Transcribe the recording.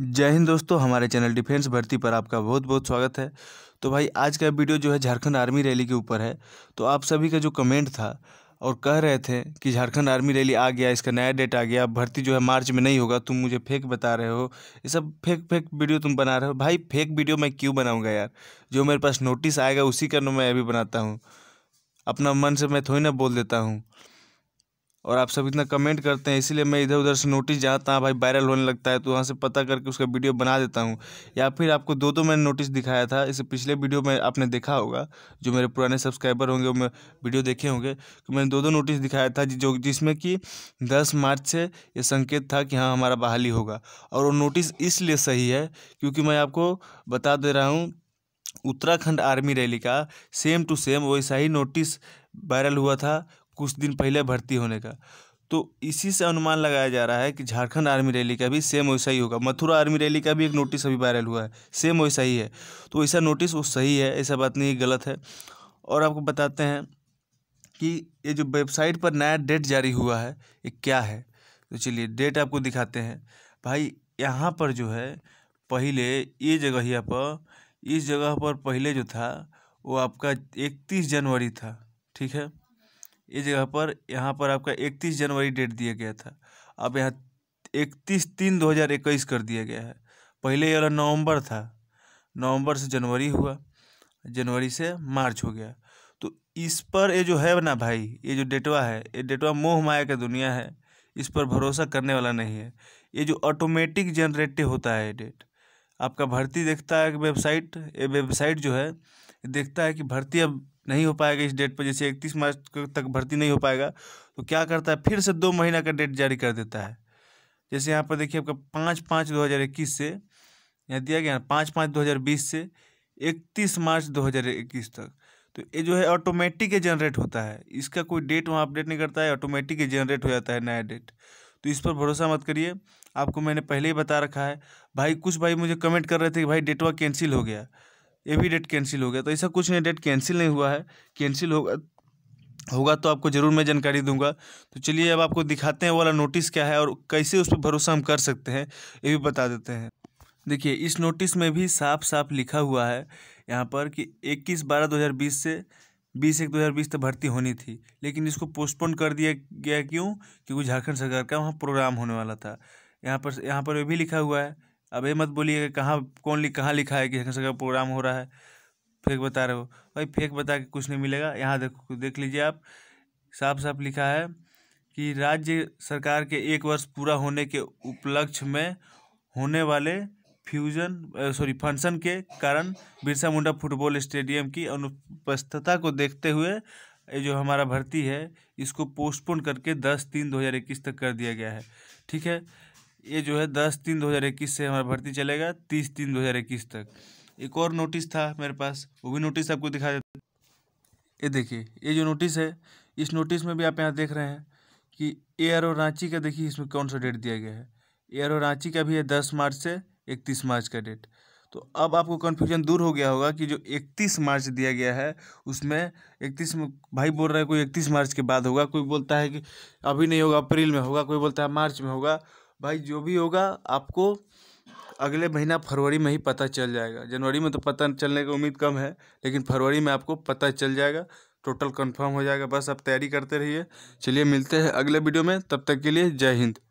जय हिंद दोस्तों हमारे चैनल डिफेंस भर्ती पर आपका बहुत बहुत स्वागत है तो भाई आज का वीडियो जो है झारखंड आर्मी रैली के ऊपर है तो आप सभी का जो कमेंट था और कह रहे थे कि झारखंड आर्मी रैली आ गया इसका नया डेट आ गया भर्ती जो है मार्च में नहीं होगा तुम मुझे फेक बता रहे हो ये सब फेक फेक वीडियो तुम बना रहे हो भाई फेक वीडियो मैं क्यों बनाऊँगा यार जो मेरे पास नोटिस आएगा उसी का मैं अभी बनाता हूँ अपना मन से मैं थोड़ी ना बोल देता हूँ और आप सब इतना कमेंट करते हैं इसीलिए मैं इधर उधर से नोटिस जाता हूँ भाई वायरल होने लगता है तो वहाँ से पता करके उसका वीडियो बना देता हूँ या फिर आपको दो दो मैंने नोटिस दिखाया था इसे पिछले वीडियो में आपने देखा होगा जो मेरे पुराने सब्सक्राइबर होंगे वो वीडियो देखे होंगे तो मैंने दो दो नोटिस दिखाया था जो जिसमें कि दस मार्च से ये संकेत था कि हाँ हमारा बहाली होगा और वो नोटिस इसलिए सही है क्योंकि मैं आपको बता दे रहा हूँ उत्तराखंड आर्मी रैली का सेम टू सेम वैसा ही नोटिस वायरल हुआ था कुछ दिन पहले भर्ती होने का तो इसी से अनुमान लगाया जा रहा है कि झारखंड आर्मी रैली का भी सेम वैसा ही होगा मथुरा आर्मी रैली का भी एक नोटिस अभी वायरल हुआ है सेम वैसा ही है तो वैसा नोटिस वो सही है ऐसा बात नहीं गलत है और आपको बताते हैं कि ये जो वेबसाइट पर नया डेट जारी हुआ है ये क्या है तो चलिए डेट आपको दिखाते हैं भाई यहाँ पर जो है पहले ये जगह पर इस जगह पर पहले जो था वो आपका इकतीस जनवरी था ठीक है ये जगह पर यहाँ पर आपका इकतीस जनवरी डेट दिया गया था अब यहाँ इकतीस तीन दो हज़ार इक्कीस कर दिया गया है पहले ये वाला नवंबर था नवंबर से जनवरी हुआ जनवरी से मार्च हो गया तो इस पर ये जो है ना भाई ये जो डेटवा है ये डेटवा मोह माया का दुनिया है इस पर भरोसा करने वाला नहीं है ये जो ऑटोमेटिक जनरेटिव होता है ये डेट आपका भर्ती देखता है वेबसाइट ये वेबसाइट जो है देखता है कि भर्ती अब नहीं हो पाएगा इस डेट पर जैसे इकतीस मार्च तक भर्ती नहीं हो पाएगा तो क्या करता है फिर से दो महीना का डेट जारी कर देता है जैसे यहाँ पर देखिए आपका पाँच पाँच दो हज़ार इक्कीस से यहाँ दिया गया पाँच पाँच दो हज़ार बीस से इकतीस मार्च दो हज़ार इक्कीस तक तो ये जो है ऑटोमेटिक जनरेट होता है इसका कोई डेट वहाँ अपडेट नहीं करता है ऑटोमेटिक जनरेट हो जाता है नया डेट तो इस पर भरोसा मत करिए आपको मैंने पहले ही बता रखा है भाई कुछ भाई मुझे कमेंट कर रहे थे कि भाई डेटवा कैंसिल हो गया ये भी डेट कैंसिल हो गया तो ऐसा कुछ नहीं डेट कैंसिल नहीं हुआ है कैंसिल होगा होगा तो आपको ज़रूर मैं जानकारी दूंगा तो चलिए अब आपको दिखाते हैं वाला नोटिस क्या है और कैसे उस पर भरोसा हम कर सकते हैं ये भी बता देते हैं देखिए इस नोटिस में भी साफ साफ लिखा हुआ है यहाँ पर कि इक्कीस बारह दो से बीस एक दो हज़ार बीस तक भर्ती होनी थी लेकिन इसको पोस्टपोन कर दिया गया क्यों क्योंकि झारखंड सरकार का वहाँ प्रोग्राम होने वाला था यहाँ पर यहाँ पर ये भी लिखा हुआ है अब ये मत कि कहाँ कौन लिख कहाँ लिखा है कि हैकर्स का प्रोग्राम हो रहा है फेक बता रहे हो भाई फेक बता के कुछ नहीं मिलेगा यहाँ देखो देख लीजिए आप साफ साफ लिखा है कि राज्य सरकार के एक वर्ष पूरा होने के उपलक्ष्य में होने वाले फ्यूजन सॉरी फंक्शन के कारण बिरसा मुंडा फुटबॉल स्टेडियम की अनुपस्थता को देखते हुए जो हमारा भर्ती है इसको पोस्टपोन करके दस तीन दो हज़ार इक्कीस तक कर दिया गया है ठीक है ये जो है दस तीन दो हज़ार इक्कीस से हमारा भर्ती चलेगा तीस तीन दो हज़ार इक्कीस तक एक और नोटिस था मेरे पास वो भी नोटिस आपको दिखा देते ये देखिए ये जो नोटिस है इस नोटिस में भी आप यहाँ देख रहे हैं कि आर ओ रांची का देखिए इसमें कौन सा डेट दिया गया है आर ओ रांची का भी है दस मार्च से इकतीस मार्च का डेट तो अब आपको कन्फ्यूजन दूर हो गया होगा कि जो इकतीस मार्च दिया गया है उसमें इकतीस भाई बोल रहे हैं कोई इकतीस मार्च के बाद होगा कोई बोलता है कि अभी नहीं होगा अप्रैल में होगा कोई बोलता है मार्च में होगा भाई जो भी होगा आपको अगले महीना फरवरी में ही पता चल जाएगा जनवरी में तो पता चलने की उम्मीद कम है लेकिन फरवरी में आपको पता चल जाएगा टोटल कंफर्म हो जाएगा बस आप तैयारी करते रहिए चलिए मिलते हैं अगले वीडियो में तब तक के लिए जय हिंद